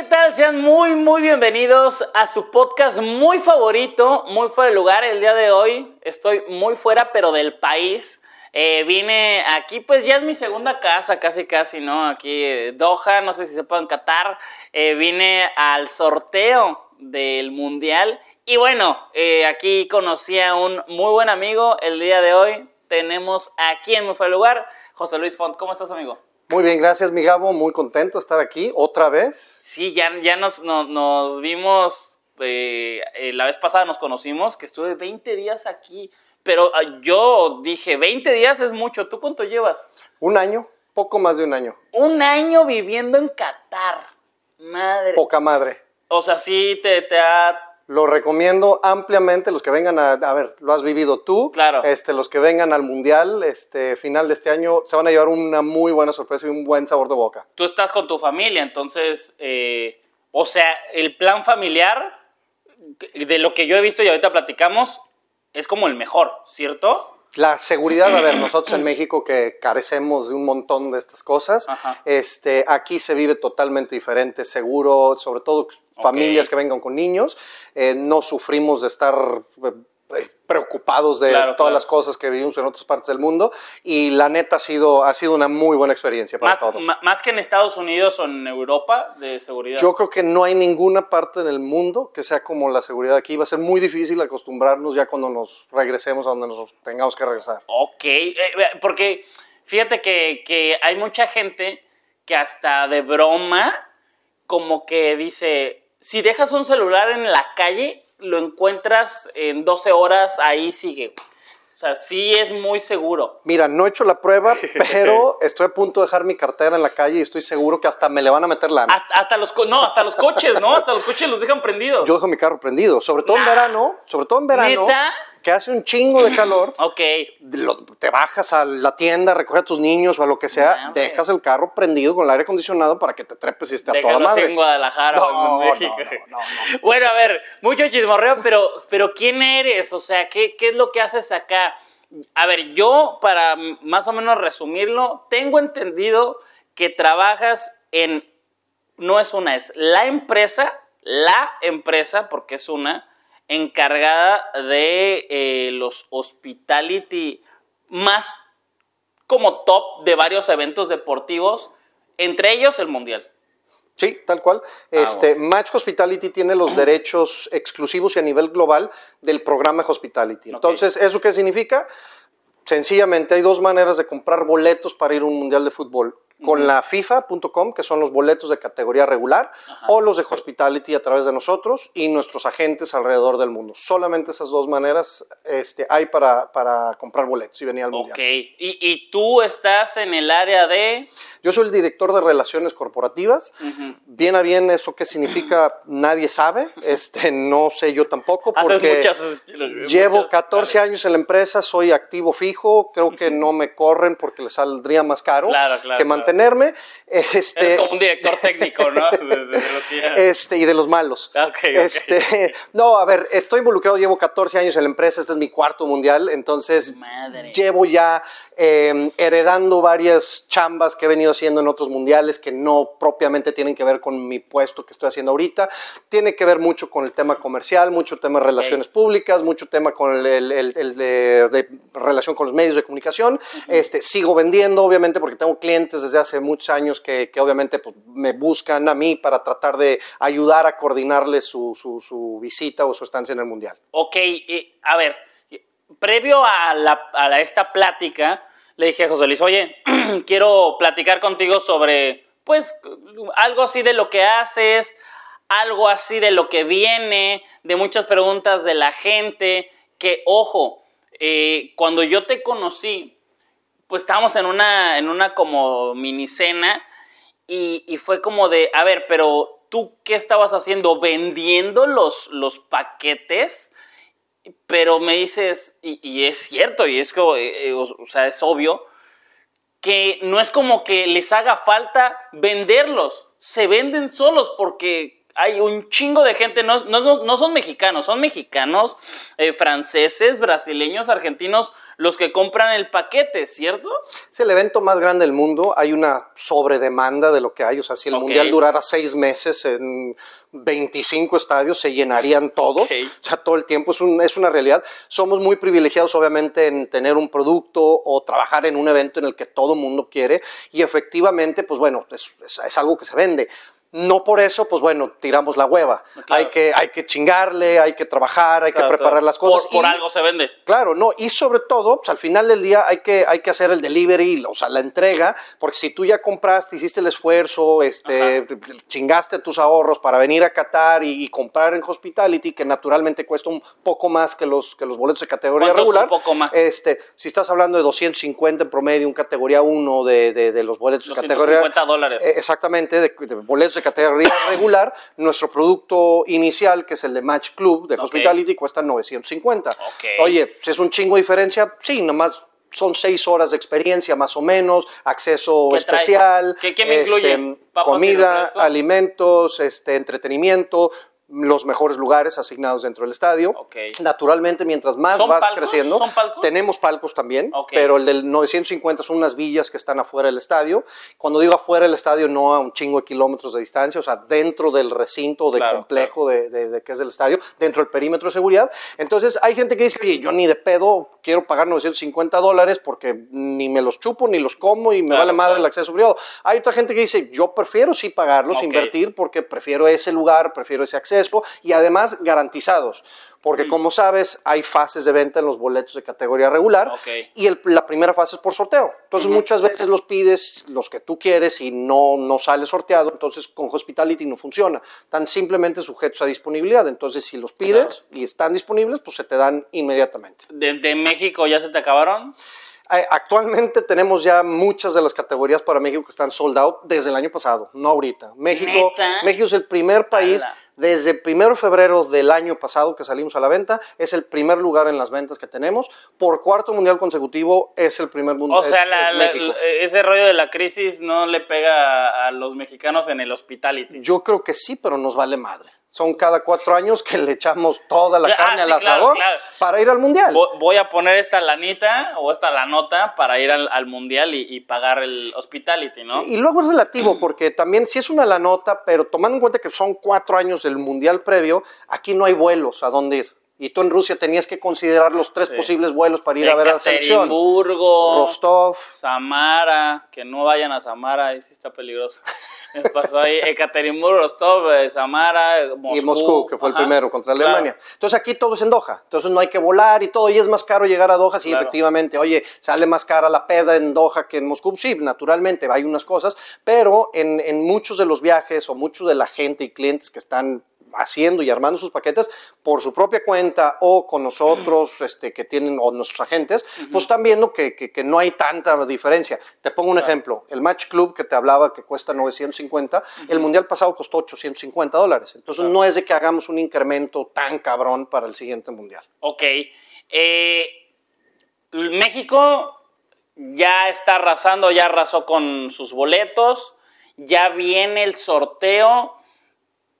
¿qué tal? Sean muy, muy bienvenidos a su podcast muy favorito, muy fuera de lugar. El día de hoy estoy muy fuera, pero del país. Eh, vine aquí, pues ya es mi segunda casa, casi, casi, ¿no? Aquí, eh, Doha, no sé si se pueden catar. Eh, vine al sorteo del Mundial. Y bueno, aquí conocí a un muy buen amigo. El día de hoy tenemos aquí en muy fuera de lugar, José Luis Font. ¿Cómo estás, amigo? Muy bien, gracias mi muy contento de estar aquí otra vez. Sí, ya, ya nos, nos, vimos, eh, eh, la vez pasada nos conocimos, que estuve 20 días aquí, pero ah, yo dije, 20 días es mucho, ¿tú cuánto llevas? Un año, poco más de un año. Un año viviendo en Qatar, madre. Poca madre. O sea, sí, te, te ha lo recomiendo ampliamente los que vengan a, a ver, lo has vivido tú. Claro. Este, los que vengan al mundial, este, final de este año, se van a llevar una muy buena sorpresa y un buen sabor de boca. Tú estás con tu familia, entonces, eh, o sea, el plan familiar, de lo que yo he visto y ahorita platicamos, es como el mejor, ¿cierto? la seguridad, a ver, nosotros en México que carecemos de un montón de estas cosas, este, aquí se vive totalmente diferente, seguro, sobre todo familias que vengan con niños, eh, no sufrimos de estar eh, eh, preocupados de todas las cosas que vivimos en otras partes del mundo y la neta ha sido, ha sido una muy buena experiencia para más, todos. Más que en Estados Unidos o en Europa de seguridad. Yo creo que no hay ninguna parte en el mundo que sea como la seguridad aquí. Va a ser muy difícil acostumbrarnos ya cuando nos regresemos a donde nos tengamos que regresar. Ok, eh, porque fíjate que, que hay mucha gente que hasta de broma como que dice, si dejas un celular en la calle, lo encuentras en 12 horas, ahí sigue. O sea, sí es muy seguro. Mira, no he hecho la prueba, pero estoy a punto de dejar mi cartera en la calle y estoy seguro que hasta me le van a meter la Hasta, hasta los, no, hasta los coches, ¿no? Hasta los coches los dejan prendidos. Yo dejo mi carro prendido, sobre todo en verano, sobre todo en verano que hace un chingo de calor. ok. te bajas a la tienda, recoges a tus niños o a lo que sea, ah, dejas el carro prendido con el aire acondicionado para que te trepes y esté a toda madre. no, No, bueno, a ver, mucho chismorreo, pero, pero ¿quién eres? O sea, ¿qué, ¿qué es lo que haces acá? A ver, yo, para más o menos resumirlo, tengo entendido que trabajas en, no es una, es la empresa, la empresa, porque es una, encargada de eh, los hospitality más como top de varios eventos deportivos, entre ellos el Mundial. Sí, tal cual. Ah, este, Match Hospitality tiene los derechos exclusivos y a nivel global del programa Hospitality. Entonces, ¿eso qué significa? Sencillamente hay dos maneras de comprar boletos para ir a un mundial de fútbol con la FIFA.com, que son los boletos de categoría regular, o los de hospitality a través de nosotros y nuestros agentes alrededor del mundo. Solamente esas dos maneras este, hay para, comprar boletos y venir al mundial. Ok, ¿Y, tú estás en el área de... Yo soy el director de relaciones corporativas. Bien a bien, eso qué significa, nadie sabe. Este, no sé yo tampoco, porque eh, llevo 14 años en la empresa, soy activo fijo, creo que no me corren porque les saldría más caro claro, claro, que mantener tenerme. Este, como un director técnico, ¿no? este, y de los malos. Ah, okay, este, No, a ver, estoy involucrado, llevo 14 años en la empresa, este es mi cuarto mundial, entonces llevo ya em, heredando varias chambas que he venido haciendo en otros mundiales que no propiamente tienen que ver con mi puesto que estoy haciendo ahorita. Tiene que ver mucho con el tema comercial, mucho tema de relaciones públicas, mucho tema con el, de, relación con los medios de comunicación. este, sigo vendiendo, obviamente, porque tengo clientes desde hace muchos años que, obviamente pues, me buscan a mí para tratar de ayudar a coordinarle su, visita o su estancia en el Mundial. Ok, a ver, previo a, esta plática, le dije a José Luis, oye, quiero platicar contigo sobre, pues, algo así de lo que haces, algo así de lo que viene, de muchas preguntas de la gente, que ojo, eh, cuando yo te conocí, pues estábamos en una, en una como minicena y, y fue como de, a ver, pero tú qué estabas haciendo vendiendo los, los paquetes, pero me dices, y, es cierto, y es como, eh, eh, sea, es obvio, que no es como que les haga falta venderlos, se venden solos porque hay un chingo de gente, no, son mexicanos, son mexicanos, eh, franceses, brasileños, argentinos, los que compran el paquete, ¿cierto? Es el evento más grande del mundo, hay una sobredemanda de lo que hay, o sea, si el Mundial durara seis meses en 25 estadios, se llenarían todos, o sea, todo el tiempo, es, una realidad. Somos muy privilegiados, obviamente, en tener un producto o trabajar en un evento en el que todo mundo quiere y efectivamente, pues bueno, es algo que se vende no por eso, pues bueno, tiramos la hueva. Ah, hay, que, hay que chingarle, hay que trabajar, hay que preparar las cosas. Por, algo se vende. Claro, no. Y sobre todo, pues al final del día hay que, hay que hacer el delivery, o sea, la entrega, porque si tú ya compraste, hiciste el esfuerzo, este, chingaste tus ahorros para venir a Qatar y, comprar en Hospitality, que naturalmente cuesta un poco más que los, que los boletos de categoría regular. Un poco más? Este, si estás hablando de 250 en promedio, un categoría 1 de, los boletos de categoría. dólares. Eh, exactamente, de, de boletos de categoría regular, nuestro producto inicial, que es el de Match Club de Hospitality, cuesta 950. Oye, ¿es un chingo de diferencia? Sí, nomás son seis horas de experiencia más o menos, acceso especial, este, comida, alimentos, este, entretenimiento, los mejores lugares asignados dentro del estadio. Naturalmente, mientras más vas creciendo, tenemos palcos también, pero el del 950 son unas villas que están afuera del estadio. Cuando digo afuera del estadio, no a un chingo de kilómetros de distancia, o sea, dentro del recinto, del complejo De, que es el estadio, dentro del perímetro de seguridad. Entonces, hay gente que dice, oye, yo ni de pedo quiero pagar 950 dólares porque ni me los chupo, ni los como y me vale madre el acceso privado. Hay otra gente que dice, yo prefiero sí pagarlos, invertir, porque prefiero ese lugar, prefiero ese acceso y además garantizados. Porque mm. como sabes, hay fases de venta en los boletos de categoría regular y la primera fase es por sorteo. Entonces muchas veces los pides los que tú quieres y no, no sale sorteado, entonces con Hospitality no funciona. Están simplemente sujetos a disponibilidad. Entonces si los pides y están disponibles, pues se te dan inmediatamente. desde México ya se te acabaron? Eh, actualmente tenemos ya muchas de las categorías para México que están sold out desde el año pasado, no ahorita. México, México es el primer país desde el primero de febrero del año pasado que salimos a la venta, es el primer lugar en las ventas que tenemos. Por cuarto mundial consecutivo es el primer mundial. O sea, ese rollo de la crisis no le pega a los mexicanos en el hospitality. Yo creo que sí, pero nos vale madre son cada cuatro años que le echamos toda la ah, carne al asador para ir al mundial. Voy a poner esta lanita o esta la nota para ir al, mundial y, pagar el hospitality, ¿no? Y, luego es relativo, porque también si es una la nota, pero tomando en cuenta que son cuatro años del mundial previo, aquí no hay vuelos a dónde ir y tú en Rusia tenías que considerar los tres posibles vuelos para ir a ver a la selección. Rostov, Samara, que no vayan a Samara, ahí sí está peligroso. pasó ahí Rostov, eh, Samara, eh, Moscú. Y Moscú, que fue el primero contra Alemania. Entonces aquí todo es en Doha, entonces no hay que volar y todo, y es más caro llegar a Doha, sí, efectivamente, oye, sale más cara la peda en Doha que en Moscú, sí, naturalmente, hay unas cosas, pero en, en muchos de los viajes o muchos de la gente y clientes que están haciendo y armando sus paquetes por su propia cuenta o con nosotros este, que tienen o nuestros agentes, pues están viendo que, no hay tanta diferencia. Te pongo un ejemplo, el Match Club que te hablaba que cuesta 950, el Mundial pasado costó 850 dólares, entonces no es de que hagamos un incremento tan cabrón para el siguiente Mundial. Ok, eh, México ya está arrasando, ya arrasó con sus boletos, ya viene el sorteo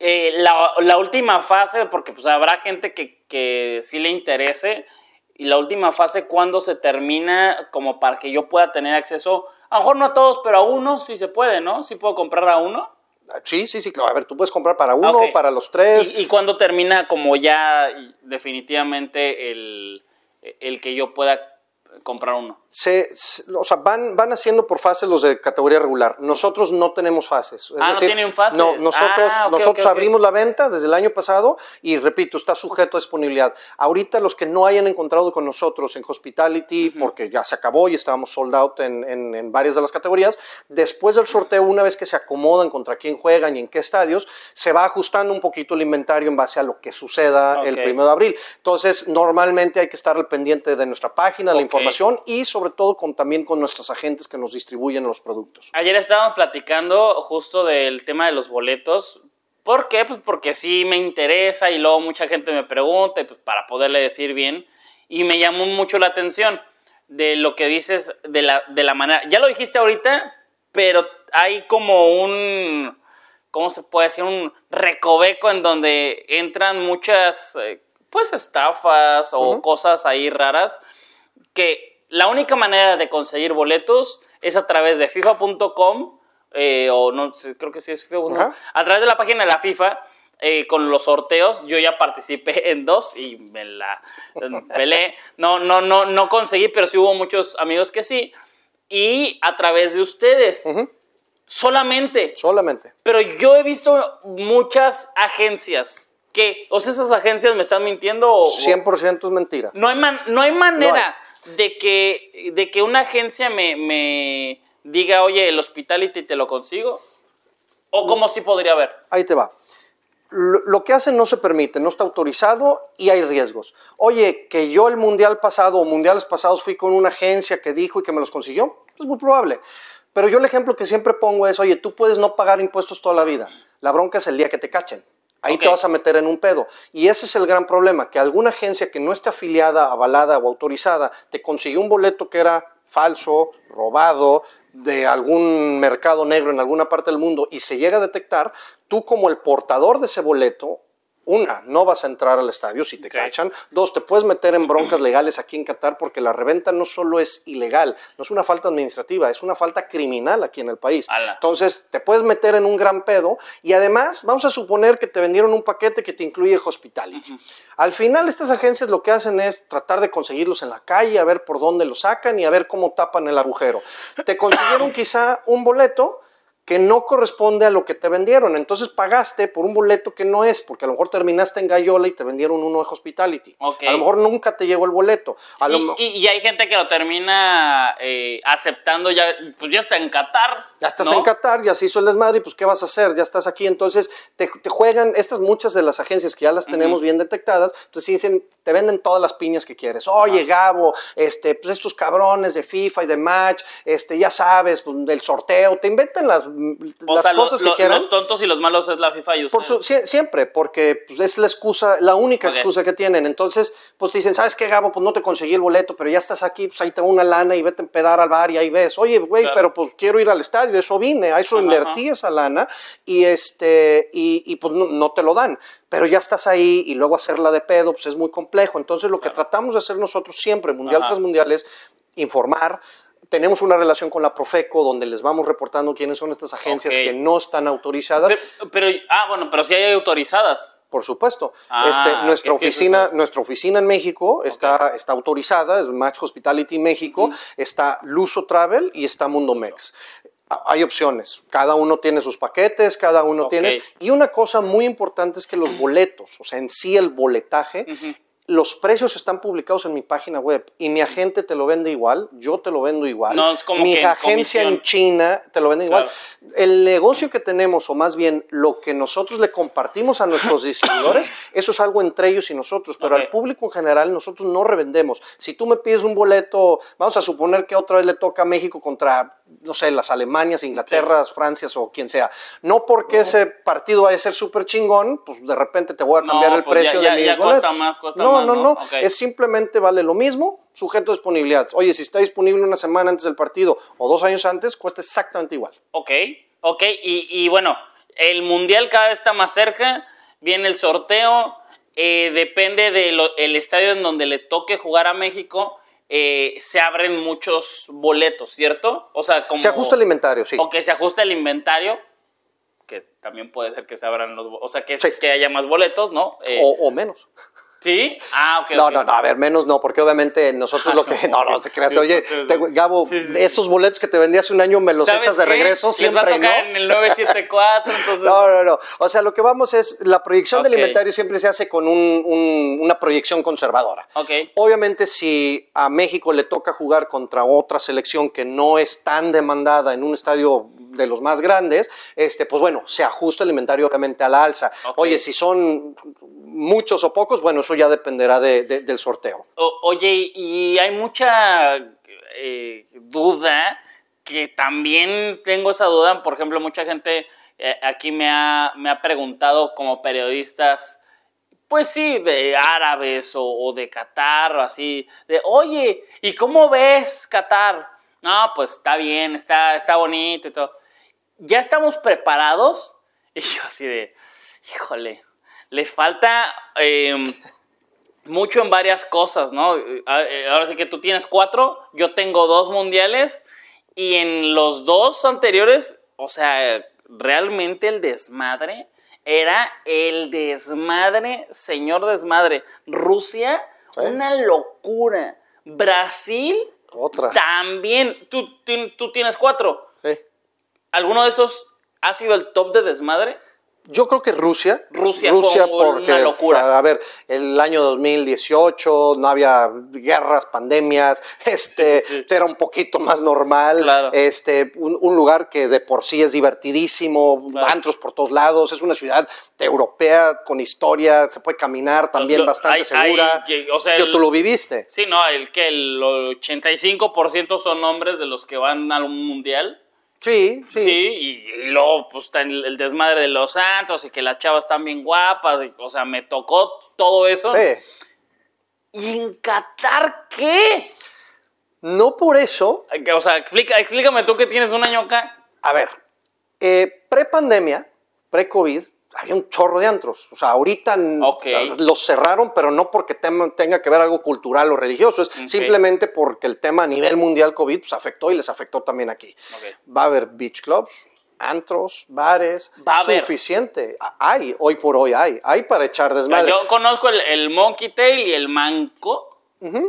eh, la, última fase, porque pues habrá gente que, que sí le interese, y la última fase, ¿cuándo se termina? Como para que yo pueda tener acceso, a lo mejor no a todos, pero a uno sí se puede, ¿no? Sí puedo comprar a uno. Ah, sí, sí, sí, claro. A ver, tú puedes comprar para uno, para los tres. ¿Y, cuando cuándo termina como ya definitivamente el, el que yo pueda comprar uno? Se, o sea, van, van haciendo por fases los de categoría regular. Nosotros no tenemos fases. ah, decir, no No, ah, nosotros, nosotros abrimos la venta desde el año pasado y repito, está sujeto a disponibilidad. Ahorita los que no hayan encontrado con nosotros en Hospitality, porque ya se acabó y estábamos sold out en, en, en, varias de las categorías, después del sorteo, una vez que se acomodan contra quién juegan y en qué estadios, se va ajustando un poquito el inventario en base a lo que suceda el primero de abril. Entonces, normalmente hay que estar al pendiente de nuestra página, la información y sobre todo con, también con nuestros agentes que nos distribuyen los productos. Ayer estábamos platicando justo del tema de los boletos. ¿Por qué? Pues porque sí me interesa y luego mucha gente me pregunta pues, para poderle decir bien. Y me llamó mucho la atención de lo que dices de la, de la manera. Ya lo dijiste ahorita, pero hay como un. ¿Cómo se puede decir? Un recoveco en donde entran muchas. Eh, pues estafas o cosas ahí raras que la única manera de conseguir boletos es a través de FIFA.com, eh, o no creo que sí es FIFA.com a través de la página de la FIFA. Eh, con los sorteos, yo ya participé en dos y me la pelé No, no, no, no conseguí, pero sí hubo muchos amigos que sí. Y a través de ustedes. Solamente. Solamente. Pero yo he visto muchas agencias que, o sea, esas agencias me están mintiendo. O, 100% es mentira. No hay, no hay manera de que, una agencia me, diga, oye, el hospitality te lo consigo? ¿O cómo sí podría haber? Ahí te va. Lo, lo que hacen no se permite, no está autorizado y hay riesgos. Oye, que yo el mundial pasado o mundiales pasados fui con una agencia que dijo y que me los consiguió, es muy probable. Pero yo el ejemplo que siempre pongo es, oye, tú puedes no pagar impuestos toda la vida. La bronca es el día que te cachen. Ahí te vas a meter en un pedo. Y ese es el gran problema, que alguna agencia que no esté afiliada, avalada o autorizada, te consiguió un boleto que era falso, robado, de algún mercado negro en alguna parte del mundo y se llega a detectar, tú como el portador de ese boleto una, no vas a entrar al estadio si te cachan. Dos, te puedes meter en broncas legales aquí en Qatar porque la reventa no solo es ilegal, no es una falta administrativa, es una falta criminal aquí en el país. Entonces, te puedes meter en un gran pedo y además, vamos a suponer que te vendieron un paquete que te incluye hospitality. Al final, estas agencias lo que hacen es tratar de conseguirlos en la calle, a ver por dónde los sacan y a ver cómo tapan el agujero. Te consiguieron quizá un boleto que no corresponde a lo que te vendieron. Entonces pagaste por un boleto que no es, porque a lo mejor terminaste en Gallola y te vendieron uno de Hospitality. A lo mejor nunca te llegó el boleto. y, hay gente que lo termina eh, aceptando, ya, pues ya está en Qatar. Ya estás en Qatar, ya se hizo el desmadre, pues ¿qué vas a hacer? Ya estás aquí, entonces te, juegan, estas muchas de las agencias que ya las tenemos bien detectadas, pues dicen, te venden todas las piñas que quieres. Oye, Gabo, este, pues estos cabrones de FIFA y de Match, este, ya sabes, pues, del sorteo, te inventan las las cosas que quieran. Los tontos y los malos es la FIFA y usted. siempre, porque pues, es la excusa, la única excusa que tienen. Entonces, pues dicen, ¿sabes qué, Gabo? Pues no te conseguí el boleto, pero ya estás aquí, pues ahí te una lana y vete a empedar al bar y ahí ves. Oye, güey, pero pues quiero ir al estadio, eso vine, a eso invertí esa lana y, este, y, pues no, te lo dan pero ya estás ahí y luego hacerla de pedo, pues es muy complejo. Entonces lo que tratamos de hacer nosotros siempre, mundial tras mundial, es informar, tenemos una relación con la Profeco donde les vamos reportando quiénes son estas agencias que no están autorizadas. Pero, ah, bueno, pero sí hay autorizadas. Por supuesto. Ah, este, nuestra, oficina, en México está, autorizada, es Match Hospitality México, está Luso Travel y está Mundo Mex. Ah, hay opciones, cada uno tiene sus paquetes, cada uno tiene... Y una cosa muy importante es que los boletos, o sea, en sí el boletaje, los precios están publicados en mi página web y mi agente te lo vende igual, yo te lo vendo igual. mi agencia en, China te lo vende igual. El negocio que tenemos, o más bien lo que nosotros le compartimos a nuestros distribuidores, eso es algo entre ellos y nosotros, pero al público en general nosotros no revendemos. Si tú me pides un boleto, vamos a suponer que otra vez le toca a México contra no sé, las Alemanias, Inglaterra Francia Francias o quien sea. No porque ese partido vaya a ser súper chingón, pues de repente te voy a cambiar el pues, precio de mi mis no, no, no, Es simplemente vale lo mismo, sujeto a disponibilidad. Oye, si está disponible una semana antes del partido o dos años antes, cuesta exactamente igual. Ok, ok. Y, bueno, el Mundial cada vez está más cerca, viene el sorteo, eh, depende del estadio en donde le toque jugar a México eh, se abren muchos boletos, ¿cierto? O sea, como... Se ajusta el inventario, sí. O que se ajusta el inventario, que también puede ser que se abran los... O sea, que, que haya más boletos, ¿no? Eh, o, o menos. ¿Sí? Ah, ok. No, no, no, a ver, menos no, porque obviamente nosotros ah, lo que. No, no, se creas. Oye, Gabo, esos boletos que te vendí hace un año me los echas de regreso siempre, ¿no? en el 974, No, no, no. O sea, lo que vamos es. La proyección del inventario siempre se hace con una proyección conservadora. Ok. Obviamente, si a México le toca jugar contra otra selección que no es tan demandada en un estadio de los más grandes, este, pues bueno, se ajusta el inventario obviamente a la alza. Oye, si son muchos o pocos, bueno, eso ya dependerá del sorteo. oye, y hay mucha eh, duda, que también tengo esa duda, por ejemplo, mucha gente eh, aquí me ha, me ha preguntado como periodistas pues sí, de árabes o, o, de Qatar o así, de, oye, ¿y cómo ves Qatar? No, pues está bien, está, está bonito y todo ya estamos preparados. Y yo así de, híjole, les falta em, mucho en varias cosas, ¿no? Eh, ahora sí que tú tienes cuatro, yo tengo dos mundiales y en los dos anteriores, o sea, realmente el desmadre era el desmadre, señor desmadre. Rusia, una locura. Brasil, otra. También, tú, tú, tú tienes cuatro. ¿Alguno de esos ha sido el top de desmadre? Yo creo que Rusia. Rusia, Rusia porque, una locura. a ver, el año 2018 no había guerras, pandemias, este, era un poquito más normal, claro. este, un, lugar que de por sí es divertidísimo, antros por todos lados, es una ciudad europea con historia, se puede caminar también bastante segura. tú lo viviste. Sí, no, el que el 85% son hombres de los que van a un mundial. Sí, sí. Sí, y, luego pues está el, desmadre de los santos y que las chavas están bien guapas, y, o sea, me tocó todo eso. Sí. ¿Y en Qatar qué? No por eso. O sea, explícame tú que tienes un año acá. A ver, eh, pre-pandemia, pre-COVID, había un chorro de antros. O sea, ahorita los cerraron, pero no porque tema, tenga que ver algo cultural o religioso, es simplemente porque el tema a nivel mundial COVID pues, afectó y les afectó también aquí. Va a haber beach clubs, antros, bares, Va a suficiente. Hay, hoy por hoy hay, hay para echar desmadre. Yo conozco el, Monkey Tail y el Manco.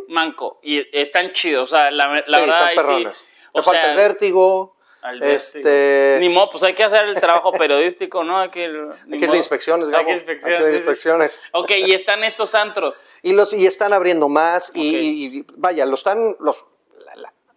Manco, y están chidos, o sea, la, verdad. perrones. o falta el vértigo, este... Ni modo, pues hay que hacer el trabajo periodístico, ¿no? Hay que, ir de inspecciones, Hay inspecciones. ok, y están estos antros. Y, los, y están abriendo más y, vaya, lo están, los,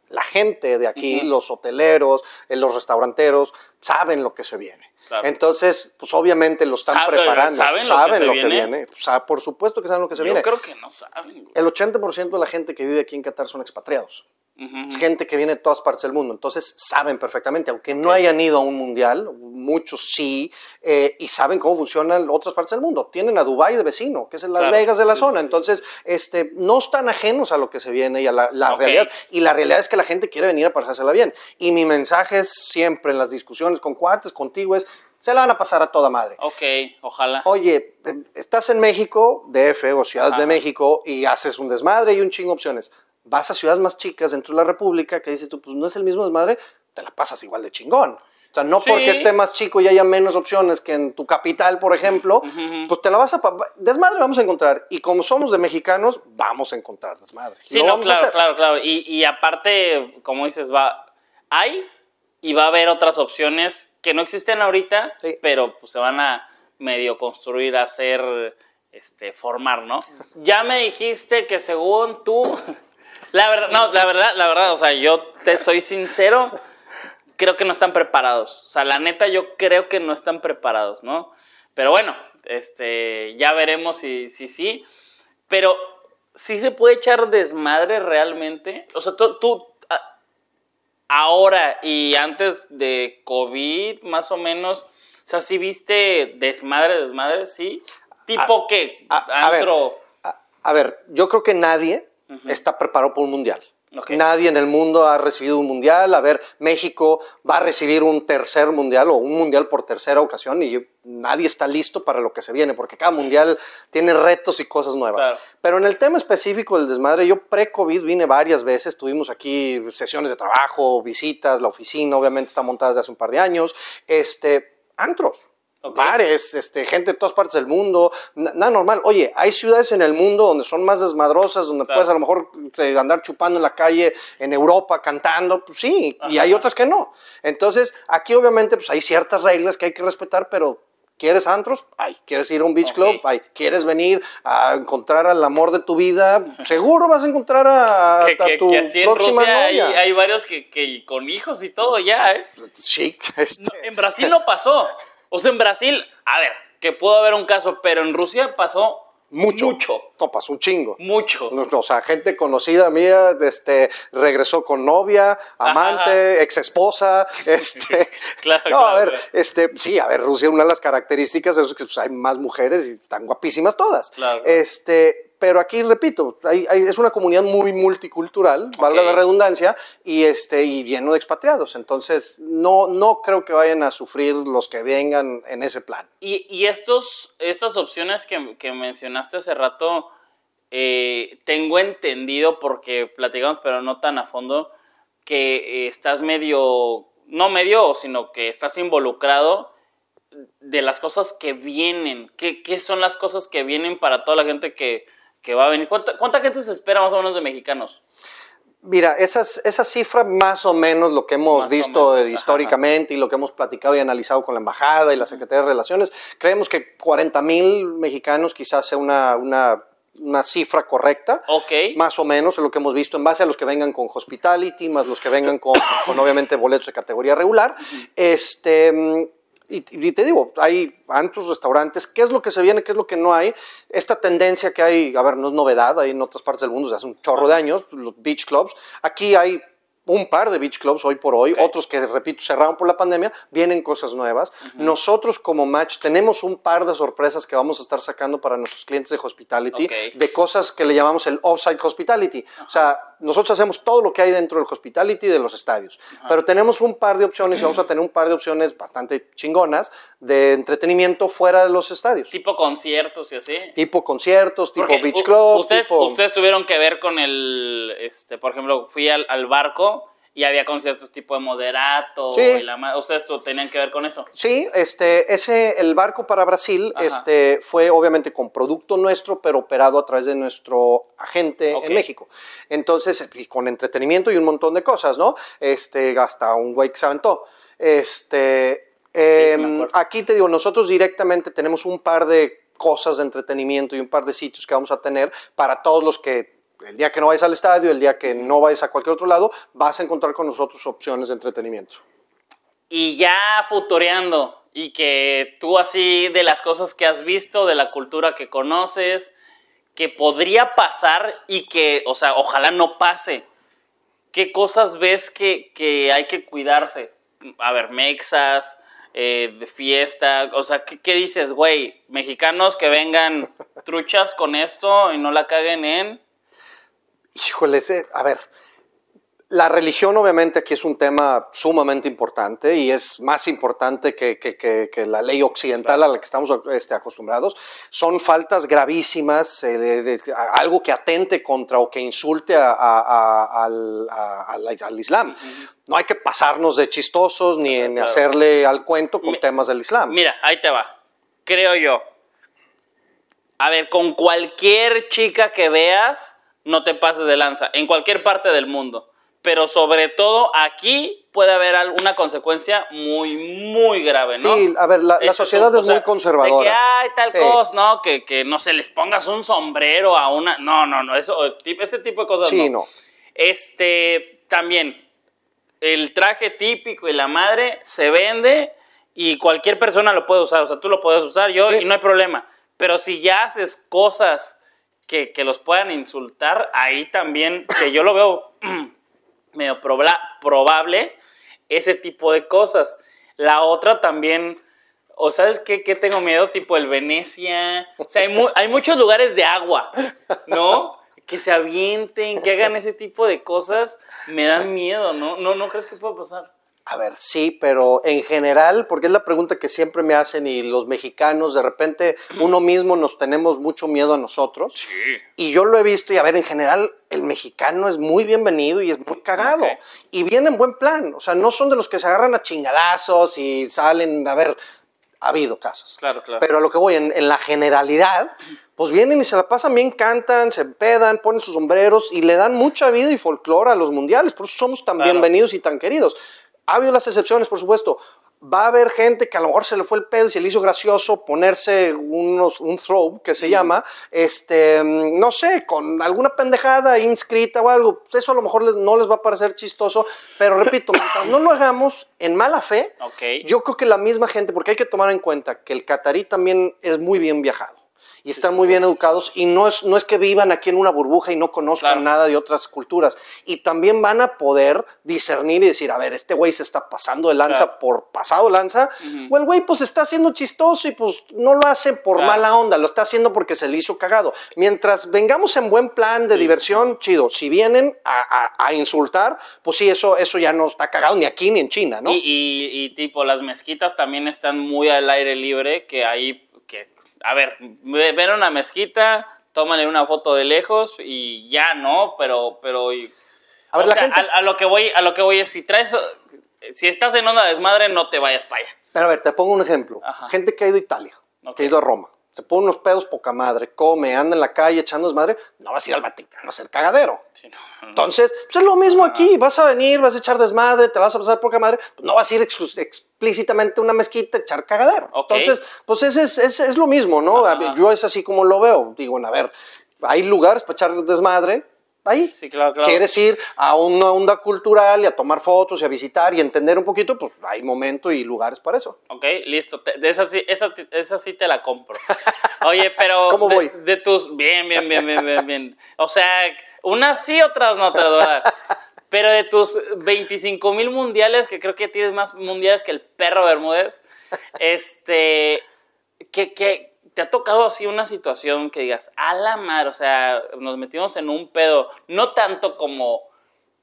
la, gente de aquí, los hoteleros, eh, los restauranteros, saben lo que se viene. Entonces, pues obviamente lo están preparando. Saben, lo, que, viene? sea, por supuesto que saben lo que se viene. Yo creo que no saben. El 80% de la gente que vive aquí en Qatar son expatriados. Gente que viene de todas partes del mundo, entonces saben perfectamente, aunque no hayan ido a un mundial, muchos sí, eh, y saben cómo funcionan otras partes del mundo. Tienen a Dubái de vecino, que es en Las Vegas de la zona, entonces este, no están ajenos a lo que se viene y a la, realidad. Y la realidad es que la gente quiere venir a pasársela bien. Y mi mensaje es siempre en las discusiones con cuates, contigo, es se la van a pasar a toda madre. Ok, ojalá. Oye, eh, estás en México, DF o Ciudad de México, y haces un desmadre y un chingo opciones vas a ciudades más chicas dentro de la República que dices tú, pues no es el mismo desmadre, te la pasas igual de chingón. O sea, no porque esté más chico y haya menos opciones que en tu capital, por ejemplo, pues te la vas a... Desmadre vamos a encontrar. Y como somos de mexicanos, vamos a encontrar desmadre. Sí, claro, claro, claro. Y, aparte, como dices, va... Hay y va a haber otras opciones que no existen ahorita, pero pues se van a medio construir, hacer, este, formar, ¿no? Ya me dijiste que según tú la verdad, no, la verdad, la verdad, o sea, yo te soy sincero, creo que no están preparados. O sea, la neta, yo creo que no están preparados, ¿no? Pero bueno, este, ya veremos si sí. Si, si. Pero sí se puede echar desmadre realmente. O sea, tú, ahora y antes de COVID, más o menos, o sea, si viste desmadre, desmadre, sí. Tipo que a ver, yo creo que nadie está preparado para un mundial. Nadie en el mundo ha recibido un mundial. A ver, México va a recibir un tercer mundial o un mundial por tercera ocasión y nadie está listo para lo que se viene, porque cada mundial tiene retos y cosas nuevas. Pero en el tema específico del desmadre, yo pre-COVID vine varias veces, tuvimos aquí sesiones de trabajo, visitas, la oficina, obviamente está montada desde hace un par de años, este, antros pares este, gente de todas partes del mundo, nada normal. Oye, hay ciudades en el mundo donde son más desmadrosas, donde puedes a lo mejor este, andar chupando en la calle, en Europa, cantando, pues sí, y hay otras que no. Entonces, aquí obviamente pues hay ciertas reglas que hay que respetar, pero ¿Quieres antros? Ay, ¿quieres ir a un beach club? Ay, ¿quieres venir a encontrar al amor de tu vida? Seguro vas a encontrar a, tu próxima novia. Hay, varios que, con hijos y todo ya, ¿eh? Sí. Este en Brasil no pasó. O sea, en Brasil, a ver, que pudo haber un caso, pero en Rusia pasó mucho. Mucho. No, pasó un chingo. Mucho. o sea, gente conocida mía este, regresó con novia, amante, ex esposa. Este, claro, no, a ver, este, sí, a ver, Rusia, una de las características es que pues, hay más mujeres y están guapísimas todas. Claro. Este, pero aquí, repito, es una comunidad muy multicultural, valga la redundancia, y, este, y lleno de expatriados. Entonces, no, no creo que vayan a sufrir los que vengan en ese plan. Y, estos, estas opciones que, mencionaste hace rato, eh, tengo entendido porque platicamos, pero no tan a fondo, que eh, estás medio, no medio, sino que estás involucrado de las cosas que vienen. qué son las cosas que vienen para toda la gente que que va a venir. ¿Cuánta, gente se espera más o menos de mexicanos? Mira, esas, esa cifra más o menos lo que hemos visto históricamente y lo que hemos platicado y analizado con la Embajada y la Secretaría de Relaciones, creemos que 40 mil mexicanos quizás sea una, una una cifra correcta. Más o menos en lo que hemos visto en base a los que vengan con hospitality, más los que vengan con, con obviamente boletos de categoría regular. Este mm, y, te digo, hay tantos restaurantes, qué es lo que se viene, qué es lo que no hay. Esta tendencia que hay, a ver, no es novedad, hay en otras partes del mundo hace un chorro de años, los beach clubs. Aquí hay un par de beach clubs hoy por hoy, otros que, repito, cerraron por la pandemia, vienen cosas nuevas. Nosotros como Match tenemos un par de sorpresas que vamos a estar sacando para nuestros clientes de hospitality, de cosas que le llamamos el Offside hospitality. O sea, nosotros hacemos todo lo que hay dentro del hospitality de los estadios, pero tenemos un par de opciones y vamos a tener un par de opciones bastante chingonas de entretenimiento fuera de los estadios. Tipo conciertos y así. Tipo conciertos, tipo beach club. Ustedes, tuvieron que ver con el, este, por ejemplo, fui al barco y había conciertos tipo de moderato o sea esto tenían que ver con eso sí este ese el barco para Brasil este fue obviamente con producto nuestro pero operado a través de nuestro agente en México entonces con entretenimiento y un montón de cosas no este hasta un güey que se aventó este em, aquí te digo nosotros directamente tenemos un par de cosas de entretenimiento y un par de sitios que vamos a tener para todos los que el día que no vais al estadio, el día que no vayas a cualquier otro lado, vas a encontrar con nosotros opciones de entretenimiento. Y ya futureando, y que tú así de las cosas que has visto, de la cultura que conoces, que podría pasar y que, o sea, ojalá no pase. ¿Qué cosas ves que, hay que cuidarse? A ver, mexas, eh, de fiesta, o sea, ¿qué, qué dices, güey? Mexicanos que vengan truchas con esto y no la caguen en Híjole, a ver, la religión obviamente aquí es un tema sumamente importante y es más importante que, que, la ley occidental a la que estamos este, acostumbrados. Son faltas gravísimas, eh, algo que atente contra o que insulte al, al, Islam. No hay que pasarnos de chistosos ni en hacerle al cuento con temas del Islam. Mira, ahí te va. Creo yo. A ver, con cualquier chica que veas, no te pases de lanza, en cualquier parte del mundo. Pero sobre todo aquí puede haber alguna consecuencia muy, muy grave, ¿no? Sí, a ver, la, sociedad es, muy conservadora. De que hay tal cosa, ¿no? Que, no se les pongas un sombrero a una. No, no, no, eso, ese tipo de cosas. Sí, no. Este, también, el traje típico y la madre se vende y cualquier persona lo puede usar. O sea, tú lo puedes usar yo y no hay problema. Pero si ya haces cosas que, los puedan insultar, ahí también, que yo lo veo medio probable, ese tipo de cosas. La otra también, o sabes qué, qué tengo miedo, tipo el Venecia, o sea, hay, hay muchos lugares de agua, ¿no? que se avienten, que hagan ese tipo de cosas, me dan miedo, ¿no? No, no crees que pueda pasar. A ver, sí, pero en general, porque es la pregunta que siempre me hacen y los mexicanos, de repente uno mismo nos tenemos mucho miedo a nosotros. Sí. Y yo lo he visto y a ver, en general el mexicano es muy bienvenido y es muy cagado. Y viene en buen plan, o sea, no son de los que se agarran a chingadazos y salen, a ver, ha habido casos. Claro, claro. Pero a lo que voy, en, la generalidad, pues vienen y se la pasan bien, cantan, se empedan, ponen sus sombreros y le dan mucha vida y folclore a los mundiales. Por eso somos tan bienvenidos y tan queridos. Ha habido las excepciones, por supuesto. Va a haber gente que a lo mejor se le fue el pedo y se le hizo gracioso ponerse unos, un throw, que se llama, este, mm, no sé, con alguna pendejada inscrita o algo. Eso a lo mejor no les va a parecer chistoso, pero repito, mientras no lo hagamos en mala fe, yo creo que la misma gente, porque hay que tomar en cuenta que el catarí también es muy bien viajado y están muy bien educados y no es, no es que vivan aquí en una burbuja y no conozcan nada de otras culturas. Y también van a poder discernir y decir, a ver, este güey se está pasando de lanza por pasado lanza, o el güey pues está haciendo chistoso y pues no lo hace por mala onda, lo está haciendo porque se le hizo cagado. Mientras vengamos en buen plan de diversión, chido, si vienen a, insultar, pues sí, eso, eso ya no está cagado ni aquí ni en China, ¿no? Y, y, y tipo, las mezquitas también están muy al aire libre, que ahí a ver, ver una mezquita, tómale una foto de lejos y ya, ¿no? Pero, pero... A, ver, la gente... a, lo que voy, a lo que voy es, si traes, si estás en onda desmadre, no te vayas para allá. Pero a ver, te pongo un ejemplo. Gente que ha ido a Italia, que ha ido a Roma, se pone unos pedos poca madre, come, anda en la calle echando desmadre, no vas a ir al Vaticano a ser cagadero. Entonces, pues es lo mismo ah. aquí, vas a venir, vas a echar desmadre, te vas a pasar poca madre, pues, no vas a ir explícitamente a una mezquita a echar cagadero. Entonces, pues ese es, lo mismo, ¿no? Yo es así como lo veo, digo, a ver, hay lugares para echar desmadre, ahí. Sí, claro, claro. Quieres ir a una onda cultural y a tomar fotos y a visitar y entender un poquito, pues hay momento y lugares para eso. Ok, listo. esa, sí, esa, sí te la compro. Oye, pero... ¿Cómo voy? De, tus... Bien, bien, bien, bien, bien, bien. O sea, unas sí, otras no, te Pero de tus 25 mil mundiales, que creo que tienes más mundiales que el perro Bermúdez, este... ¿Qué, qué, ¿Te ha tocado así una situación que digas, a la mar, o sea, nos metimos en un pedo, no tanto como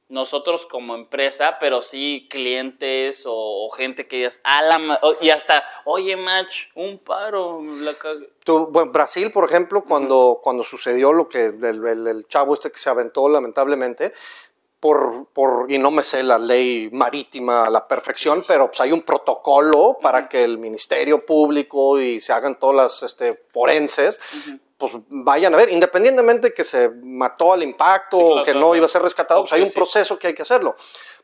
nosotros como empresa, pero sí clientes o, gente que digas, a la mar, y hasta, oye, match, un paro. La Tú, bueno, Brasil, por ejemplo, cuando, cuando sucedió lo que el chavo este que se aventó, lamentablemente, por, por, y no me sé la ley marítima a la perfección, pero pues hay un protocolo para que el Ministerio Público y se hagan todas las este, forenses, pues vayan a ver, independientemente que se mató al impacto o que no iba a ser rescatado, pues hay un proceso que hay que hacerlo.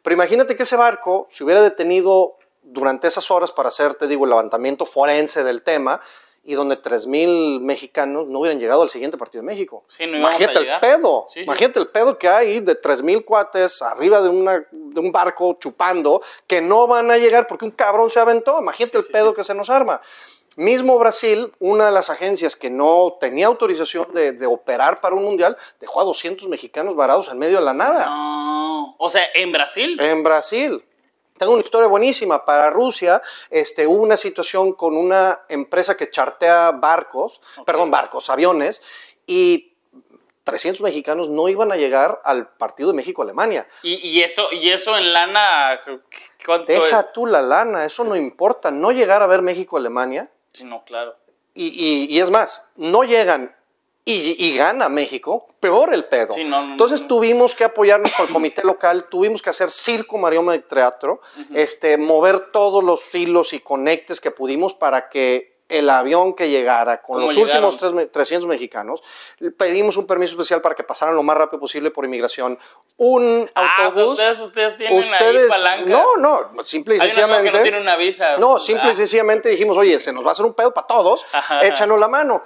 Pero imagínate que ese barco se hubiera detenido durante esas horas para hacer, te digo, el levantamiento forense del tema, y donde 3.000 mexicanos no hubieran llegado al siguiente partido de México. imagínate el pedo, imagínate el pedo que hay de 3.000 cuates arriba de, una, de un barco chupando que no van a llegar porque un cabrón se aventó, imagínate el pedo que se nos arma. Mismo Brasil, una de las agencias que no tenía autorización de, de, operar para un mundial, dejó a 200 mexicanos varados en medio de la nada. O sea, ¿en Brasil? En Brasil. Tengo una historia buenísima para Rusia, este, hubo una situación con una empresa que chartea barcos, perdón, barcos, aviones, y 300 mexicanos no iban a llegar al partido de México-Alemania. ¿Y, eso, ¿Y eso en lana? ¿cuánto Deja tú la lana, eso no importa. No llegar a ver México-Alemania. Sí, no, claro. y, es más, no llegan y, gana México, peor el pedo. Entonces tuvimos que apoyarnos con el comité local, tuvimos que hacer circo marioma de teatro, este, mover todos los filos y conectes que pudimos para que el avión que llegara con los últimos tres, 300 mexicanos, pedimos un permiso especial para que pasaran lo más rápido posible por inmigración. Un ah, autobús. Ustedes, tienen palanca No, no, simple y sencillamente. no, una visa. no, ah. simple y sencillamente dijimos, oye, se nos va a hacer un pedo para todos, échanos la mano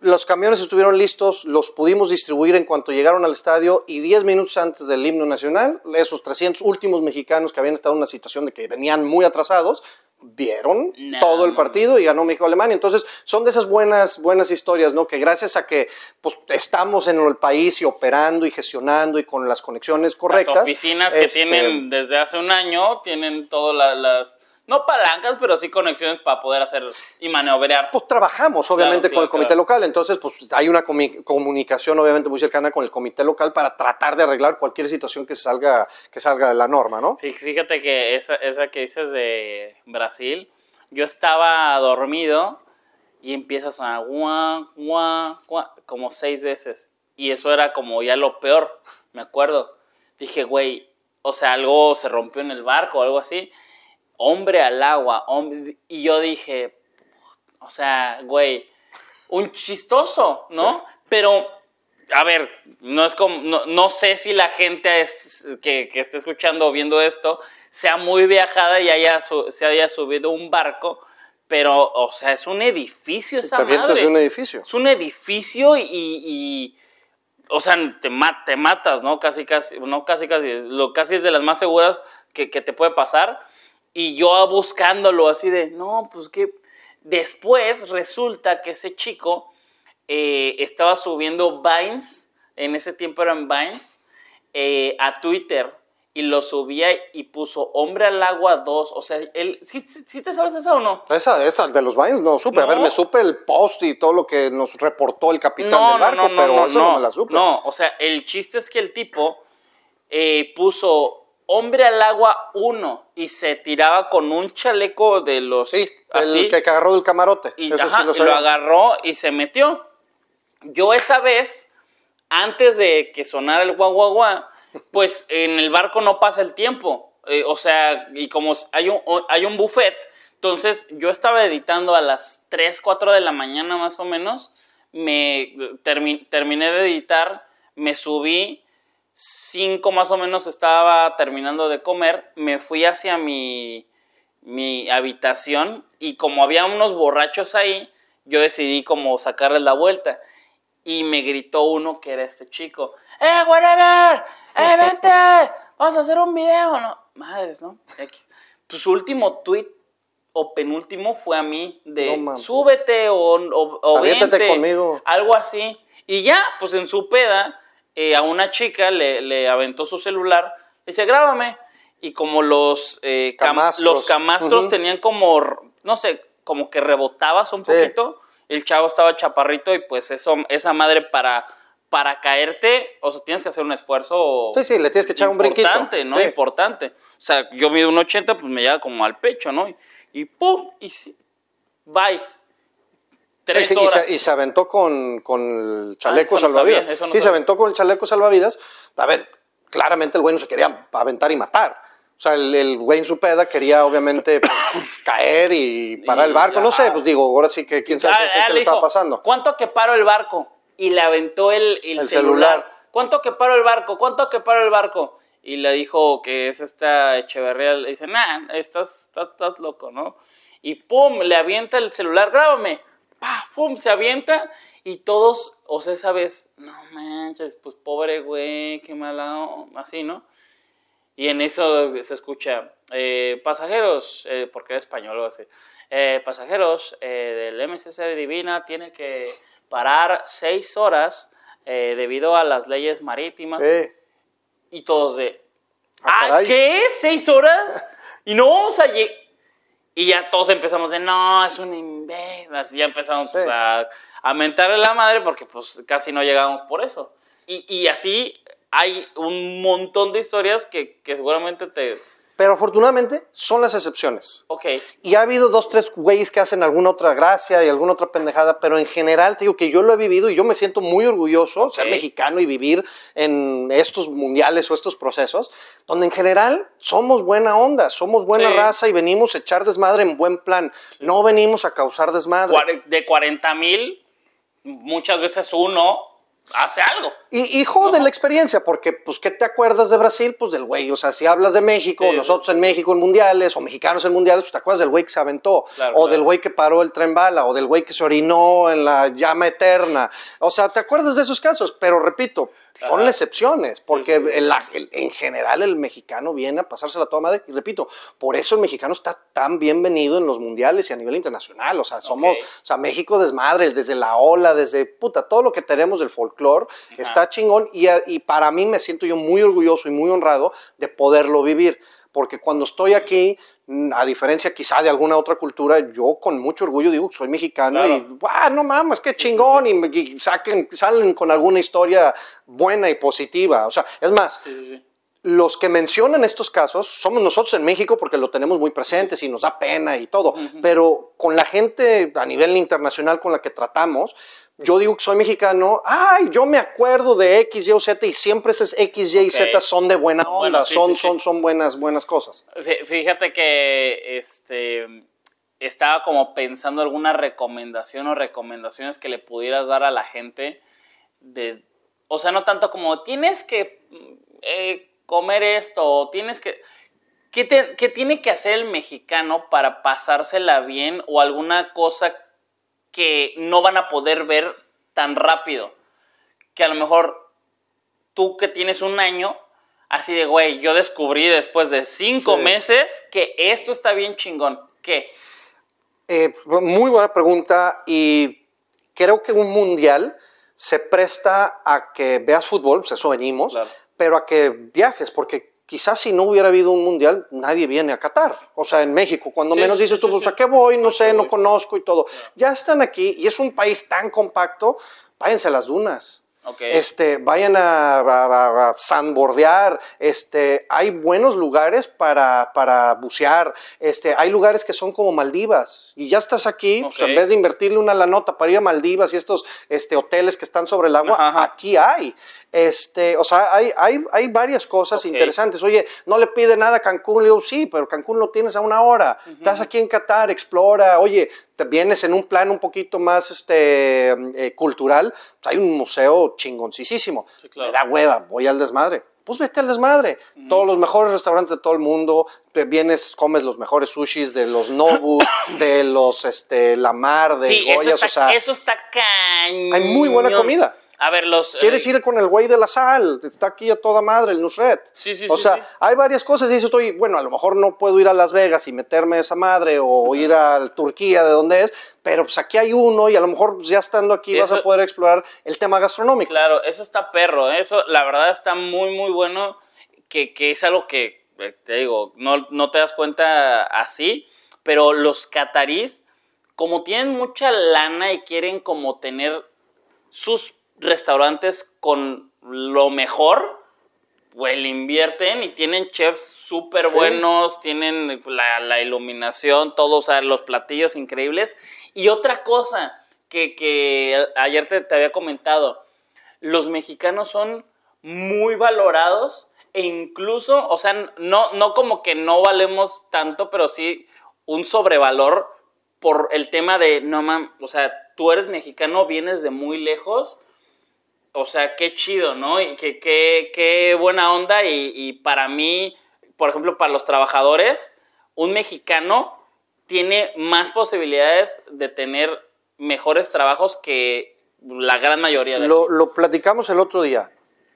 los camiones estuvieron listos, los pudimos distribuir en cuanto llegaron al estadio y 10 minutos antes del himno nacional, esos 300 últimos mexicanos que habían estado en una situación de que venían muy atrasados, vieron todo el partido y ganó México Alemania. Entonces, son de esas buenas buenas historias, ¿no? Que gracias a que pues, estamos en el país y operando y gestionando y con las conexiones correctas. Las oficinas que este, tienen desde hace un año tienen todas las no palancas, pero sí conexiones para poder hacer y maniobrar. Pues trabajamos, obviamente, con el comité local. Entonces, pues hay una comunicación, obviamente, muy cercana con el comité local para tratar de arreglar cualquier situación que salga, que salga de la norma, ¿no? Fíjate que esa, esa que dices de Brasil, yo estaba dormido y empieza a sonar guan, como seis veces. Y eso era como ya lo peor, me acuerdo. Dije, güey, o sea, algo se rompió en el barco o algo así hombre al agua. Hombre, y yo dije, o sea, güey, un chistoso, ¿no? Pero, a ver, no es como, no, sé si la gente que, que esté escuchando o viendo esto sea muy viajada y haya se haya subido un barco, pero, o sea, es un edificio sí, esa madre. es un edificio. Es un edificio y, o sea, te, te matas, ¿no? Casi, casi, no, casi, casi, lo casi es de las más seguras que, que te puede pasar y yo buscándolo así de, no, pues que después resulta que ese chico eh, estaba subiendo Vines, en ese tiempo eran Vines, eh, a Twitter y lo subía y puso Hombre al Agua 2. O sea, él, ¿sí, te sabes esa o no? Esa, esa, de los Vines no supe. A ver, me supe el post y todo lo que nos reportó el capitán del barco, no, pero eso no, me la supe. No, o sea, el chiste es que el tipo eh, puso hombre al agua uno y se tiraba con un chaleco de los. Sí, así, el que agarró del camarote. Y, Eso lo, agarró y se metió. Yo esa vez, antes de que sonara el guau guau guau, pues en el barco no pasa el tiempo. Eh, o sea, y como hay un, hay un buffet, entonces yo estaba editando a las 3, 4 de la mañana más o menos. Me terminé de editar, me subí 5 más o menos estaba terminando de comer, me fui hacia mi, mi habitación y como había unos borrachos ahí, yo decidí como sacarles la vuelta. Y me gritó uno que era este chico. ¡Eh, whatever! ¡Eh, vente! Vamos a hacer un video, ¿no? Madres, ¿no? X. Pues su último tweet o penúltimo fue a mí de súbete o, o, conmigo. Algo así. Y ya, pues en su peda, eh, a una chica le, le, aventó su celular, le dice, grábame. Y como los, eh, camastros, los camastros tenían como, no sé, como que rebotabas un poquito, el chavo estaba chaparrito y pues eso, esa madre para, para caerte, o sea, tienes que hacer un esfuerzo. Sí, sí, le tienes que echar un brinquito. Importante, ¿no? Importante. O sea, yo mido un 80, pues me llega como al pecho, ¿no? Y, pum, y bye. Y se, aventó con, el chaleco ah, salvavidas. sí, se aventó con el chaleco salvavidas. A ver, claramente el güey no se quería aventar y matar. O sea, el, güey en su peda quería obviamente pues, caer y parar el barco. No sé, pues digo, ahora sí que quién sabe qué, le estaba pasando. ¿Cuánto que paró el barco? Y le aventó el, el, celular. ¿Cuánto que paró el barco? ¿Cuánto que paró el barco? Y le dijo que es esta Echeverría. Le dice, nah, estás, estás, estás loco, ¿no? Y pum, le avienta el celular, grábame pa, fum, se avienta y todos, o sea, esa vez, no manches, pues pobre güey, qué malado, así, ¿no? Y en eso se escucha, eh, pasajeros, eh, porque era español o así, eh, pasajeros del MCC Divina tiene que parar seis horas debido a las leyes marítimas. ¿Qué? Y todos de, ¿ah, ¿Ah qué? ¿Seis horas? Y no vamos a llegar y ya todos empezamos de, no, es un imbécil. Así ya empezamos pues, a, a mentarle la madre porque pues casi no llegábamos por eso. Y, y así hay un montón de historias que seguramente te, pero afortunadamente son las excepciones. Ok. Y ha habido dos, tres güeyes que hacen alguna otra gracia y alguna otra pendejada, pero en general te digo que yo lo he vivido y yo me siento muy orgulloso ser mexicano y vivir en estos mundiales o estos procesos, donde en general somos buena onda, somos buena raza y venimos a echar desmadre en buen plan. No venimos a causar desmadre. De 40 mil, muchas veces uno hace algo. Y, hijo la experiencia, porque pues, ¿qué te acuerdas de Brasil? Pues del güey, o sea, si hablas de México, nosotros en México en mundiales, o mexicanos en mundiales, pues te acuerdas del güey que se aventó, o del güey que paró el tren bala, o del güey que se orinó en la llama eterna. O sea, te acuerdas de esos casos, pero repito, son ah, excepciones, porque en general el mexicano viene a pasársela toda madre. Y repito, por eso el mexicano está tan bienvenido en los mundiales y a nivel internacional. O sea, somos, o sea, México desmadre, desde la ola, desde puta, todo lo que tenemos del folclore está chingón. y para mí me siento yo muy orgulloso y muy honrado de poderlo vivir porque cuando estoy aquí Mm, a diferencia quizá de alguna otra cultura, yo con mucho orgullo digo soy mexicano y, ¡ah, no mames, qué chingón! Y, saquen, salen con alguna historia buena y positiva. O sea, es más, sí, sí los que mencionan estos casos somos nosotros en México porque lo tenemos muy presente y nos da pena y todo, pero con la gente a nivel internacional con la que tratamos, yo digo que soy mexicano, ay, yo me acuerdo de X, Y o Z y siempre esas X, Y y Z son de buena onda, son, son, son buenas, buenas cosas. Fíjate que este, estaba como pensando alguna recomendación o recomendaciones que le pudieras dar a la gente de, o sea, no tanto como tienes que... Mm, eh, comer esto, tienes que... ¿Qué, tiene que hacer el mexicano para pasársela bien o alguna cosa que no van a poder ver tan rápido? Que a lo mejor tú que tienes un año, así de, güey, yo descubrí después de cinco meses que esto está bien chingón. ¿Qué? Eh, muy buena pregunta y creo que un mundial se presta a que veas fútbol, pues eso venimos, pero a que viajes, porque quizás si no hubiera habido un mundial, nadie viene a Qatar. O sea, en México, cuando menos dices tú, pues a qué voy, no sé, no conozco y todo. Ya están aquí y es un país tan compacto, váyanse a las dunas. Este, vayan a, zambordear, este, hay buenos lugares para, para, bucear, este, hay lugares que son como Maldivas y ya estás aquí, pues, en vez de invertirle una la nota para ir a Maldivas y estos este, hoteles que están sobre el agua, aquí hay. Este, o sea, hay, hay, hay varias cosas interesantes. Oye, no le pide nada a Cancún, le digo, sí, pero Cancún lo tienes a una hora. Estás aquí en Qatar, explora. Oye, vienes en un plan un poquito más este, eh, cultural, pues, hay un museo chingoncísimo. Sí, Me da hueva, voy al desmadre. Pues vete al desmadre. Mm. Todos los mejores restaurantes de todo el mundo, te vienes, comes los mejores sushis de los Nobu, de los este, La Mar, de sí, Eso está cañón. Hay muy buena comida. A ver, los... Eh, Quieres ir con el güey de la sal, está aquí a toda madre el Nusret. Sí, sí, o sea, hay varias cosas y eso estoy, bueno, a lo mejor no puedo ir a Las Vegas y meterme a esa madre o ir a Turquía de donde es, pero pues aquí hay uno y a lo mejor ya estando aquí vas a poder explorar el tema gastronómico. Claro, eso está perro, ¿eh? eso la verdad está muy, muy bueno, que, es algo que, eh, te digo, no, no te das cuenta así, pero los catarís, como tienen mucha lana y quieren como tener sus restaurantes con lo mejor, pues le invierten y tienen chefs súper buenos, tienen la, iluminación, todos los platillos increíbles. Y otra cosa que, ayer te, había comentado, los mexicanos son muy valorados e incluso, o sea, no, no como que no valemos tanto, pero sí un sobrevalor por el tema de, no mames, o sea, tú eres mexicano, vienes de muy lejos, o sea, qué chido, ¿no? Y qué, qué, qué buena onda. Y, para mí, por ejemplo, para los trabajadores, un mexicano tiene más posibilidades de tener mejores trabajos que la gran mayoría de lo, lo platicamos el otro día.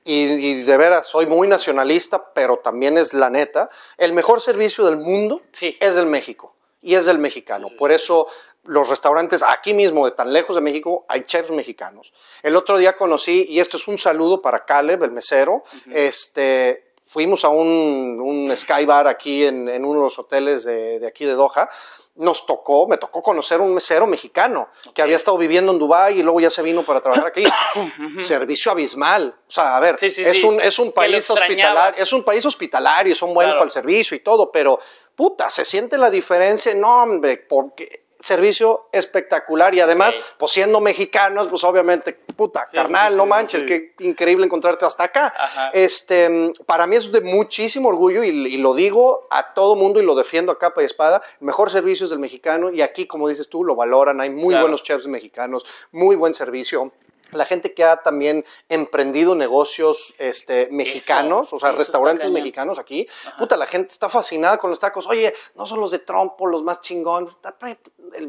Y, de veras, soy muy nacionalista, pero también es la neta. El mejor servicio del mundo es del México y es del mexicano. Por eso los restaurantes aquí mismo, de tan lejos de México, hay chefs mexicanos. El otro día conocí, y esto es un saludo para Caleb, el mesero, este, fuimos a un, un, sky bar aquí en, uno de los hoteles de, aquí de Doha. Nos tocó, me tocó conocer un mesero mexicano que había estado viviendo en Dubái y luego ya se vino para trabajar aquí. Servicio abismal. O sea, a ver, es, Un, es un país hospitalario, es un país hospitalario, son buenos para el servicio y todo, pero puta, se siente la diferencia. No, hombre, porque servicio espectacular y además, pues siendo mexicanos, pues obviamente, puta, carnal, no manches, qué increíble encontrarte hasta acá. Este, para mí es de muchísimo orgullo y, lo digo a todo mundo y lo defiendo a capa y espada. Mejor servicio es del mexicano y aquí, como dices tú, lo valoran. Hay muy buenos chefs mexicanos, muy buen servicio la gente que ha también emprendido negocios este, mexicanos, o sea, restaurantes mexicanos aquí, puta, la gente está fascinada con los tacos. Oye, no son los de trompo, los más chingón,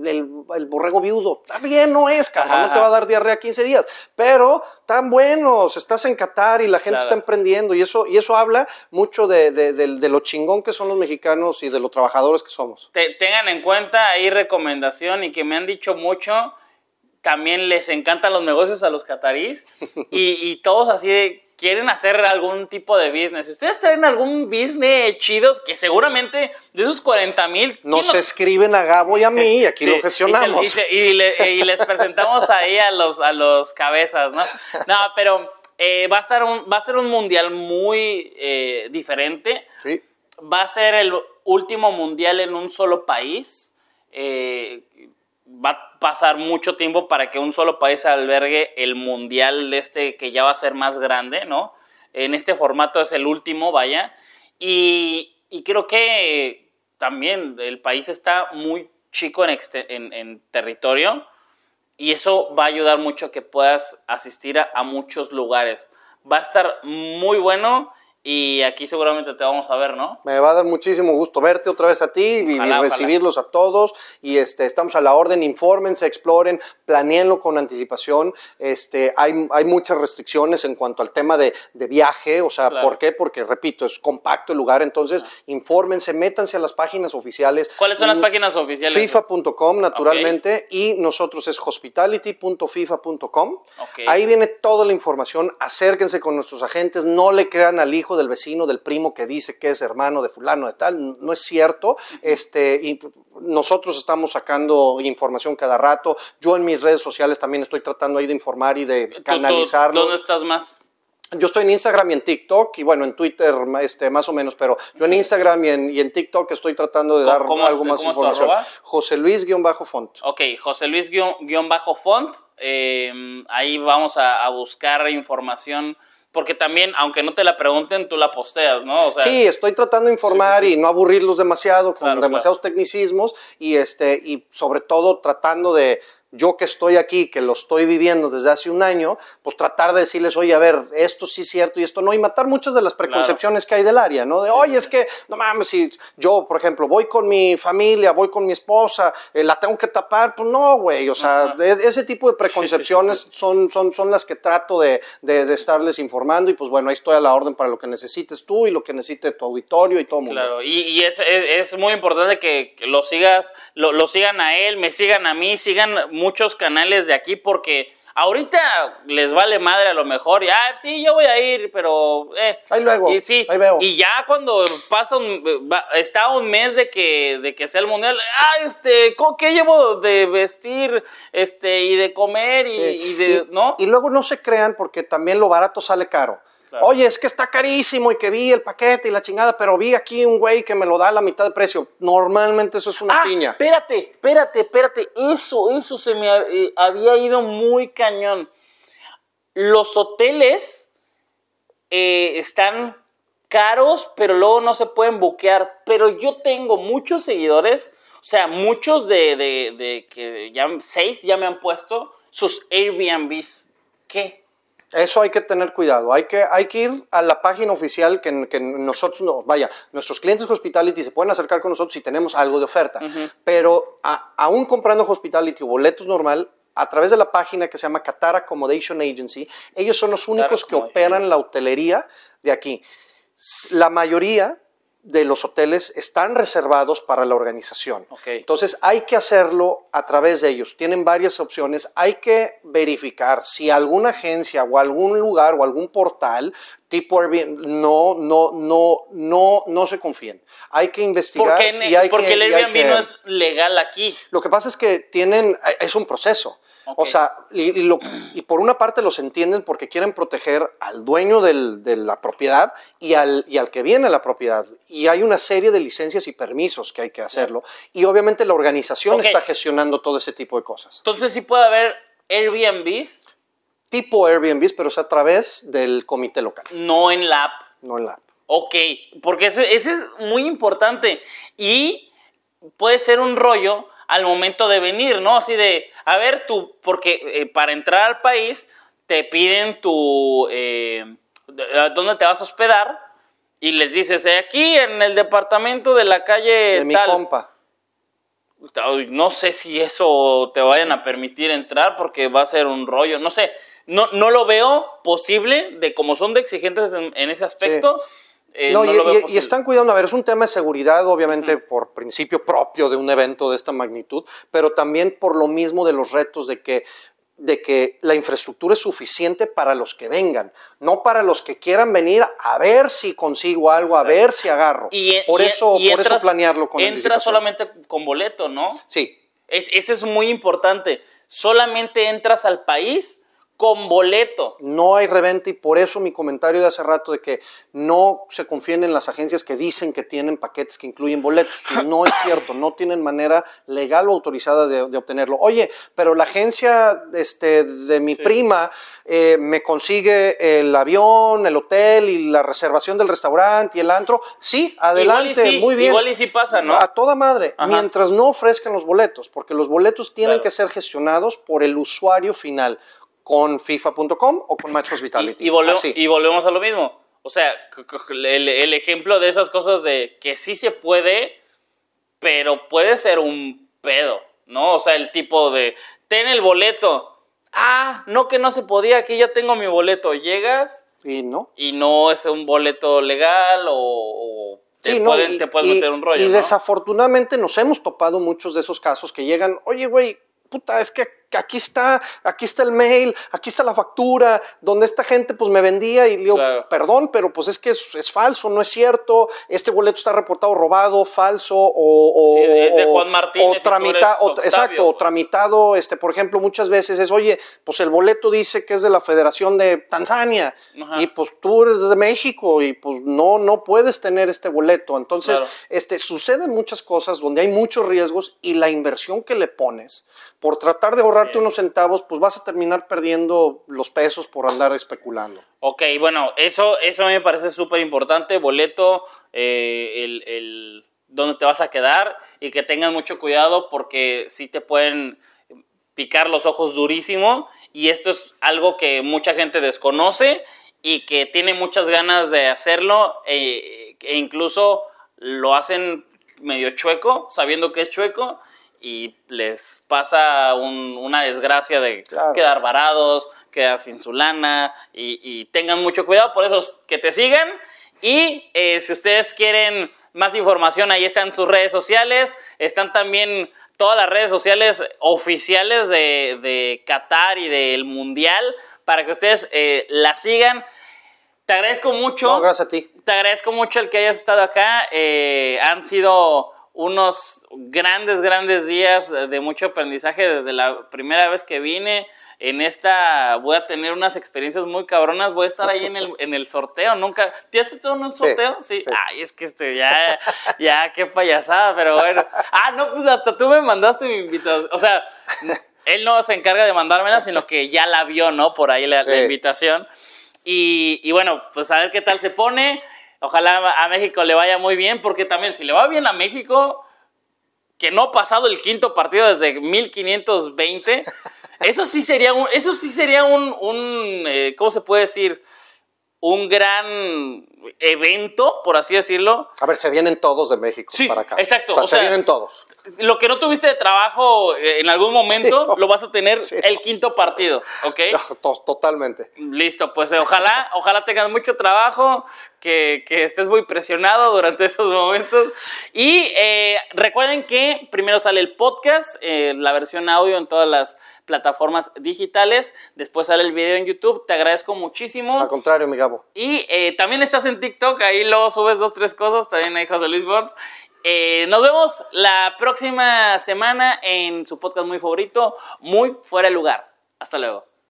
el, borrego viudo, También no es, carajo. no te va a dar diarrea 15 días, pero tan buenos, estás en Qatar y la gente está emprendiendo y eso, y eso habla mucho de, de, lo chingón que son los mexicanos y de los trabajadores que somos. tengan en cuenta ahí recomendación y que me han dicho mucho también les encantan los negocios a los catarís y, todos así quieren hacer algún tipo de business. Si ustedes tienen algún business chidos que seguramente de esos 40 mil... Nos escriben a Gabo y a mí y aquí lo gestionamos. Y, les presentamos ahí a los, a los cabezas, ¿no? No, pero eh, va, a ser un, va a ser un mundial muy eh, diferente. Sí. Va a ser el último mundial en un solo país. Eh, va a pasar mucho tiempo para que un solo país albergue el mundial de este que ya va a ser más grande, ¿no? En este formato es el último, vaya. Y, creo que también el país está muy chico en, territorio y eso va a ayudar mucho que puedas asistir a muchos lugares. Va a estar muy bueno y aquí seguramente te vamos a ver, ¿no? Me va a dar muchísimo gusto verte otra vez a ti y, recibirlos a todos. Y este, estamos a la orden, infórmense, exploren, planeenlo con anticipación. Este, hay, muchas restricciones en cuanto al tema de, viaje, o sea, ¿por qué? Porque, repito, es compacto el lugar, entonces infórmense, métanse a las páginas oficiales. ¿Cuáles son las mm, páginas oficiales? FIFA.com, naturalmente, y nosotros es hospitality.fifa.com. Ahí viene toda la información, acérquense con nuestros agentes, no le crean al hijo del vecino, del primo que dice que es hermano de fulano, de tal, no es cierto. Este, nosotros estamos sacando información cada rato. Yo en mis redes sociales también estoy tratando ahí de informar y de canalizarlo. ¿Dónde estás más? Yo estoy en Instagram y en TikTok, y bueno, en Twitter este, más o menos, pero yo en Instagram y en, TikTok estoy tratando de dar algo más de información. José Luis-Font. Ok, José Luis-Font. Eh, ahí vamos a buscar información porque también, aunque no te la pregunten, tú la posteas, ¿no? O sí, estoy tratando de informar y no aburrirlos demasiado con demasiados tecnicismos y, este, y sobre todo tratando de yo que estoy aquí, que lo estoy viviendo desde hace un año, pues tratar de decirles, oye, a ver, esto sí es cierto y esto no, y matar muchas de las preconcepciones que hay del área, ¿no? De, oye, es que, no mames, si yo, por ejemplo, voy con mi familia, voy con mi esposa, eh, la tengo que tapar, pues no, güey, o sea, e, ese tipo de preconcepciones Son, son, son las que trato de, estarles informando y pues bueno, ahí estoy a la orden para lo que necesites tú y lo que necesite tu auditorio y todo mundo. Claro, y, es, muy importante que lo sigas, lo, lo sigan a él, me sigan a mí, sigan muy muchos canales de aquí porque ahorita les vale madre a lo mejor, y ah, sí, yo voy a ir, pero eh, ahí luego. Y ahí veo. Y ya cuando pasa un, está un mes de que de que sea el mundial, ah, este, ¿qué llevo de vestir, este y de comer y, de, ¿no? Y luego no se crean porque también lo barato sale caro. Oye, es que está carísimo y que vi el paquete y la chingada, pero vi aquí un güey que me lo da a la mitad de precio. Normalmente eso es una ah, piña. Espérate, espérate, espérate. Eso, eso se me eh, había ido muy cañón. Los hoteles eh, están caros, pero luego no se pueden buquear. Pero yo tengo muchos seguidores, o sea, muchos de, de, de que ya seis ya me han puesto sus Airbnbs. ¿Qué? Eso hay que tener cuidado. Hay que, ir a la página oficial que, nosotros, no, vaya, nuestros clientes Hospitality se pueden acercar con nosotros si tenemos algo de oferta. Pero aún comprando Hospitality o boletos normal, a través de la página que se llama Qatar Accommodation Agency, ellos son los únicos que operan la hotelería de aquí. La mayoría de los hoteles están reservados para la organización. Entonces hay que hacerlo a través de ellos. Tienen varias opciones. Hay que verificar si alguna agencia o algún lugar o algún portal tipo Airbnb, no, no, no, no, no se confíen. Hay que investigar. Porque, el Airbnb no es legal aquí. Lo que pasa es que tienen, es un proceso. O sea, y, por una parte los entienden porque quieren proteger al dueño de la propiedad y al, que viene la propiedad. Y hay una serie de licencias y permisos que hay que hacerlo. Y obviamente la organización está gestionando todo ese tipo de cosas. Entonces sí puede haber Airbnbs. Tipo Airbnbs, pero es a través del comité local. No en la app. No en la app. Ok, porque eso, eso es muy importante. Y puede ser un rollo al momento de venir, ¿no? Así de, a ver, tú, porque eh, para entrar al país te piden tu, eh, ¿dónde te vas a hospedar? Y les dices, eh, aquí en el departamento de la calle de Mi compa. No sé si eso te vayan a permitir entrar porque va a ser un rollo, no sé. No, no lo veo posible de como son de exigentes en, ese aspecto. Eh, no, y, están cuidando, a ver, es un tema de seguridad, obviamente, por principio propio de un evento de esta magnitud, pero también por lo mismo de los retos de que de que la infraestructura es suficiente para los que vengan, no para los que quieran venir a ver si consigo algo, a ver si agarro. Y, e, e, por eso, por eso planearlo con Entra solamente con boleto, ¿no? Sí. ese es muy importante. Solamente entras al país con boleto. No hay reventa y por eso mi comentario de hace rato de que no se confíen en las agencias que dicen que tienen paquetes que incluyen boletos. No es cierto, no tienen manera legal o autorizada de, obtenerlo. Oye, pero la agencia este, de mi prima eh, me consigue el avión, el hotel y la reservación del restaurante y el antro. Sí, adelante, muy bien. Igual y sí pasa, ¿no? A toda madre, mientras no ofrezcan los boletos, porque los boletos tienen que ser gestionados por el usuario final con FIFA.com o con Match Hospitality. Y, volvemos a lo mismo. O sea, el, ejemplo de esas cosas de que sí se puede, pero puede ser un pedo, ¿no? O sea, el tipo de, ten el boleto. Ah, no que no se podía, aquí ya tengo mi boleto. Llegas. Y no. Y no es un boleto legal o, te, pueden, meter un rollo. Y desafortunadamente nos hemos topado muchos de esos casos que llegan, oye, güey, puta, es que aquí está, aquí está el mail, aquí está la factura, donde esta gente pues me vendía y le digo, perdón, pero pues es que es, falso, no es cierto, este boleto está reportado robado, falso o, o, exacto, tramitado, este, por ejemplo, muchas veces es, oye, pues el boleto dice que es de la Federación de Tanzania y pues tú eres de México y pues no, no puedes tener este boleto. Entonces, este, suceden muchas cosas donde hay muchos riesgos y la inversión que le pones por tratar de ahorrar unos centavos, pues vas a terminar perdiendo los pesos por andar especulando. Ok, bueno, eso, eso a me parece súper importante, boleto, eh, el, el te vas a quedar y que tengan mucho cuidado porque si te pueden picar los ojos durísimo y esto es algo que mucha gente desconoce y que tiene muchas ganas de hacerlo eh, e incluso lo hacen medio chueco, sabiendo que es chueco y les pasa una desgracia de quedar varados, quedar sin su lana y, tengan mucho cuidado por eso que te sigan y eh, si ustedes quieren más información ahí están sus redes sociales, están también todas las redes sociales oficiales de, de Qatar y del Mundial para que ustedes eh, la sigan. Te agradezco mucho. No, gracias a ti. Te agradezco mucho el que hayas estado acá. Eh, han sido unos grandes, grandes días eh, de mucho aprendizaje desde la primera vez que vine. En esta voy a tener unas experiencias muy cabronas. Voy a estar ahí en el, en el sorteo. Nunca. ¿Te has estado en un sorteo? Sí, Ay, es que este, ya, ya, qué payasada, pero bueno. Ah, no, pues hasta tú me mandaste mi invitación. O sea, él no se encarga de mandármela, sino que ya la vio, ¿no? Por ahí la, la invitación. y bueno, pues a ver qué tal se pone. Ojalá a México le vaya muy bien, porque también si le va bien a México, que no ha pasado el quinto partido desde 1520, eso sí sería un, eso sí sería un, eh, ¿cómo se puede decir? un gran evento, por así decirlo. A ver, se vienen todos de México para acá. Exacto. O se vienen todos. Lo que no tuviste de trabajo eh, en algún momento, lo vas a tener el quinto partido, ¿ok? totalmente. Listo, pues eh, ojalá, ojalá tengas mucho trabajo, que, estés muy presionado durante esos momentos. Y eh, recuerden que primero sale el podcast, la versión audio en todas las plataformas digitales. Después sale el video en YouTube. Te agradezco muchísimo. Al contrario, mi Gabo. Y eh, también estás en TikTok, ahí luego subes dos, tres cosas, también hay José Luis Bord. Eh, nos vemos la próxima semana en su podcast muy favorito, muy fuera de lugar. Hasta luego.